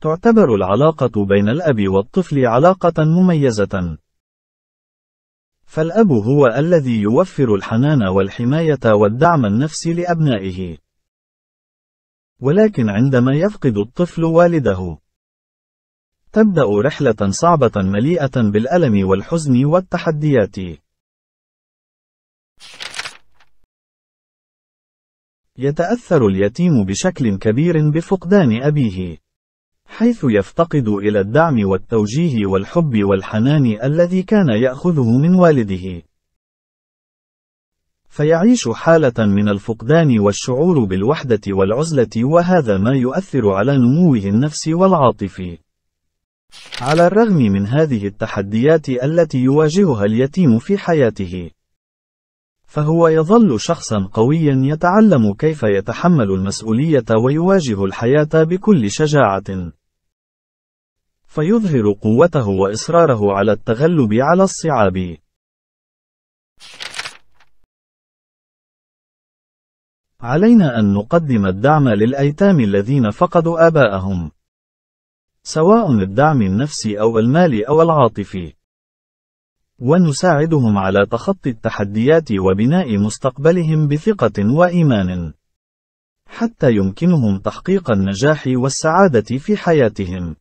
تعتبر العلاقة بين الأب والطفل علاقة مميزة. فالأب هو الذي يوفر الحنان والحماية والدعم النفسي لأبنائه. ولكن عندما يفقد الطفل والده، تبدأ رحلة صعبة مليئة بالألم والحزن والتحديات. يتأثر اليتيم بشكل كبير بفقدان أبيه. حيث يفتقد إلى الدعم والتوجيه والحب والحنان الذي كان يأخذه من والده. فيعيش حالة من الفقدان والشعور بالوحدة والعزلة وهذا ما يؤثر على نموه النفسي والعاطفي. على الرغم من هذه التحديات التي يواجهها اليتيم في حياته، فهو يظل شخصا قويا يتعلم كيف يتحمل المسؤولية ويواجه الحياة بكل شجاعة. فيظهر قوته وإصراره على التغلب على الصعاب. علينا أن نقدم الدعم للأيتام الذين فقدوا آباءهم، سواء الدعم النفسي أو المالي أو العاطفي، ونساعدهم على تخطي التحديات وبناء مستقبلهم بثقة وإيمان، حتى يمكنهم تحقيق النجاح والسعادة في حياتهم.